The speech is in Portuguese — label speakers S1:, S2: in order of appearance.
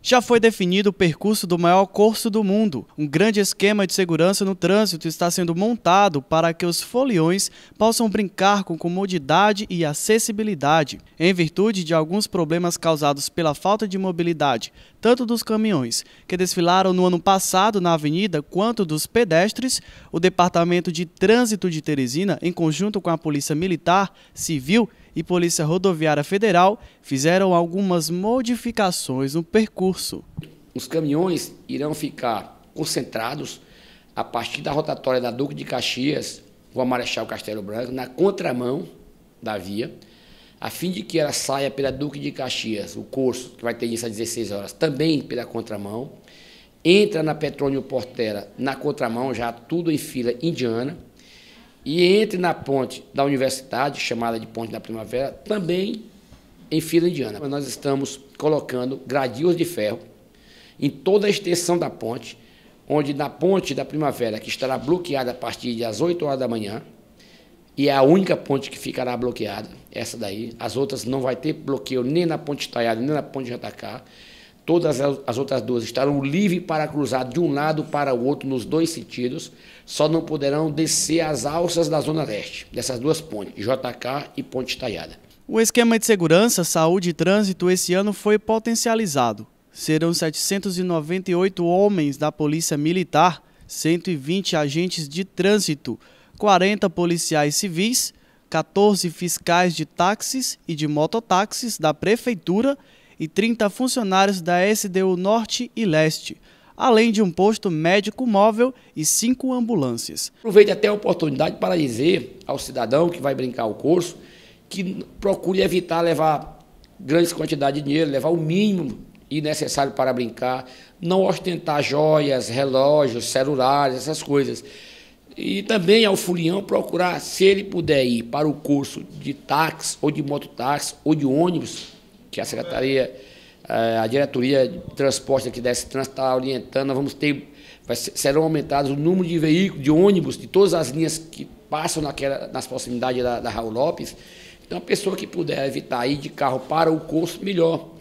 S1: Já foi definido o percurso do maior curso do mundo. Um grande esquema de segurança no trânsito está sendo montado para que os foliões possam brincar com comodidade e acessibilidade. Em virtude de alguns problemas causados pela falta de mobilidade, tanto dos caminhões que desfilaram no ano passado na avenida, quanto dos pedestres, o Departamento de Trânsito de Teresina, em conjunto com a Polícia Militar, Civil e Polícia Rodoviária Federal fizeram algumas modificações no percurso. Os caminhões irão ficar concentrados a
S2: partir da rotatória da Duque de Caxias, com a Marechal Castelo Branco, na contramão da via, a fim de que ela saia pela Duque de Caxias, o curso que vai ter início às 16 horas, também pela contramão, entra na Petrônio Portela na contramão, já tudo em fila indiana, e entre na ponte da universidade, chamada de Ponte da Primavera, também em fila indiana. Nós estamos colocando gradil de ferro em toda a extensão da ponte, onde na ponte da Primavera, que estará bloqueada a partir das 8 horas da manhã, e é a única ponte que ficará bloqueada, essa daí. As outras não vai ter bloqueio nem na ponte Estaiada, nem na ponte Jatacá. Todas as outras duas estarão livres para cruzar de um lado para o outro nos dois sentidos, só não poderão descer as alças da Zona Leste, dessas duas pontes, JK
S1: e Ponte Taiada. O esquema de segurança, saúde e trânsito esse ano foi potencializado. Serão 798 homens da Polícia Militar, 120 agentes de trânsito, 40 policiais civis, 14 fiscais de táxis e de mototáxis da Prefeitura e 30 funcionários da SDU Norte e Leste, além de um posto médico móvel e cinco ambulâncias. Aproveite até a oportunidade para dizer ao cidadão que vai brincar o curso
S2: que procure evitar levar grandes quantidades de dinheiro, levar o mínimo e necessário para brincar, não ostentar joias, relógios, celulares, essas coisas. E também ao fulião procurar, se ele puder ir para o curso de táxi ou de mototáxi ou de ônibus, que a secretaria, eh, a diretoria de transporte aqui da S-Trans está orientando, vamos ter, vai, serão aumentados o número de veículos, de ônibus, de todas as linhas que passam naquela, nas proximidades da, da Raul Lopes. Então, a pessoa que puder evitar ir de carro para o curso, melhor.